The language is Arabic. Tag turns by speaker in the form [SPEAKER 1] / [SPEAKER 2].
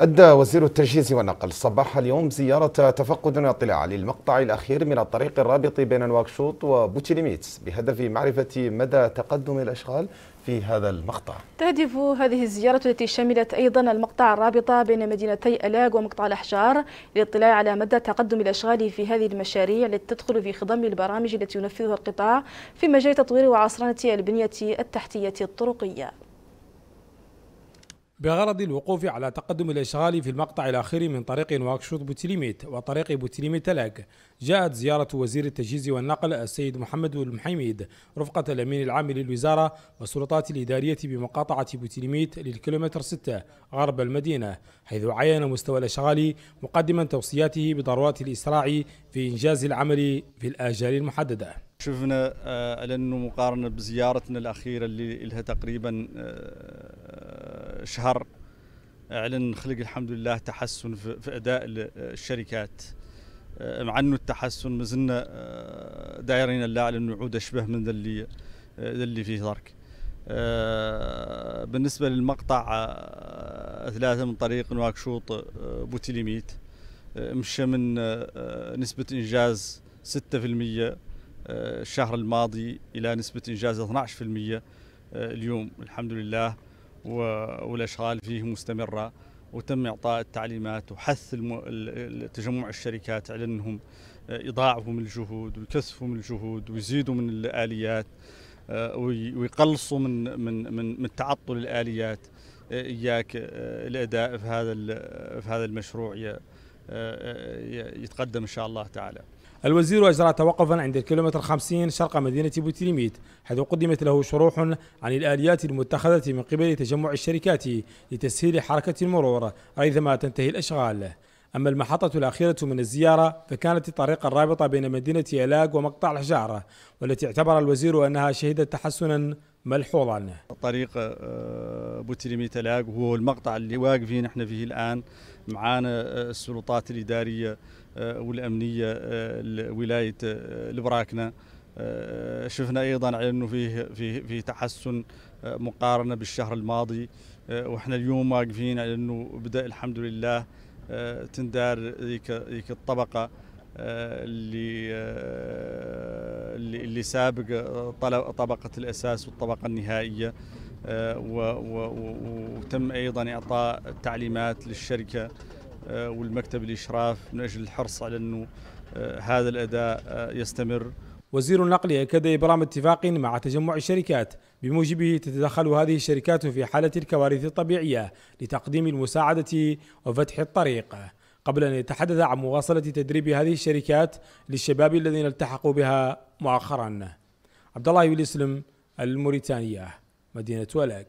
[SPEAKER 1] أدى وزير التجهيز والنقل صباح اليوم زيارة تفقد اطلاع للمقطع الأخير من الطريق الرابط بين نواكشوط وبوتشيليميت بهدف معرفة مدى تقدم الأشغال في هذا المقطع تهدف هذه الزيارة التي شملت أيضا المقطع الرابطة بين مدينتي ألاغ ومقطع الأحجار للاطلاع على مدى تقدم الأشغال في هذه المشاريع التي تدخل في خضم البرامج التي ينفذها القطاع في مجال تطوير وعصرنة البنية التحتية الطرقية بغرض الوقوف على تقدم الإشغال في المقطع الأخير من طريق نواكشوط بوتليميت وطريق بوتليميت تلاك جاءت زيارة وزير التجهيز والنقل السيد محمد المحميد رفقة الأمين العام للوزارة والسلطات الإدارية بمقاطعة بوتليميت للكيلومتر 6 غرب المدينة حيث عين مستوى الإشغال مقدما توصياته بضرورة الإسراع
[SPEAKER 2] في إنجاز العمل في الآجال المحددة شفنا على آه، أنه مقارنة بزيارتنا الأخيرة اللي لها تقريبا آه، شهر اعلن خلق الحمد لله تحسن في اداء الشركات آه، مع انه التحسن ما زلنا آه، دايرين الله على انه يعود اشبه من ذا اللي آه، ذا اللي فيه ضرك بالنسبه للمقطع ثلاثه من طريق نواكشوط بوتيليميت مشى من نسبه انجاز 6% الشهر الماضي الى نسبه انجاز 12% اليوم الحمد لله والاشغال فيه مستمره وتم اعطاء التعليمات وحث تجمع الشركات على انهم يضاعفوا آه، من الجهود ويكثفوا من الجهود ويزيدوا من الاليات آه، ويقلصوا من من من, من تعطل الاليات آه، اياك الاداء في هذا في هذا المشروع آه، آه، آه، يتقدم إن شاء الله تعالى
[SPEAKER 1] الوزير أجرى توقفا عند الكيلومتر 50 شرق مدينة بوتريميت حيث قدمت له شروح عن الآليات المتخذة من قبل تجمع الشركات لتسهيل حركة المرور ريثما تنتهي الأشغال أما المحطة الأخيرة من الزيارة فكانت الطريق الرابطة بين مدينة ألاق ومقطع الحجارة والتي اعتبر الوزير أنها شهدت تحسنا
[SPEAKER 2] ملحوظا الطريق بوتيليمي تلاق هو المقطع اللي واقفين احنا فيه الان معانا آه، السلطات الاداريه آه، والامنيه آه، ولايه البراكنه شفنا ايضا على انه فيه فيه في تحسن مقارنه بالشهر الماضي واحنا اليوم واقفين على انه بدا الحمد لله تندار ذيك الطبقه اللي اللي سابق طبقه الاساس والطبقه النهائيه آه، وتم ايضا اعطاء تعليمات للشركه آه، والمكتب الاشراف من اجل الحرص على انه آه، هذا الاداء يستمر
[SPEAKER 1] وزير النقل أكد إبرام اتفاق مع تجمع الشركات بموجبه تتدخل هذه الشركات في حالة الكوارث الطبيعية لتقديم المساعدة وفتح الطريق قبل أن يتحدث عن مواصلة تدريب هذه الشركات للشباب الذين التحقوا بها مؤخرا عبد الله يولي الموريتانية مدينة ولاق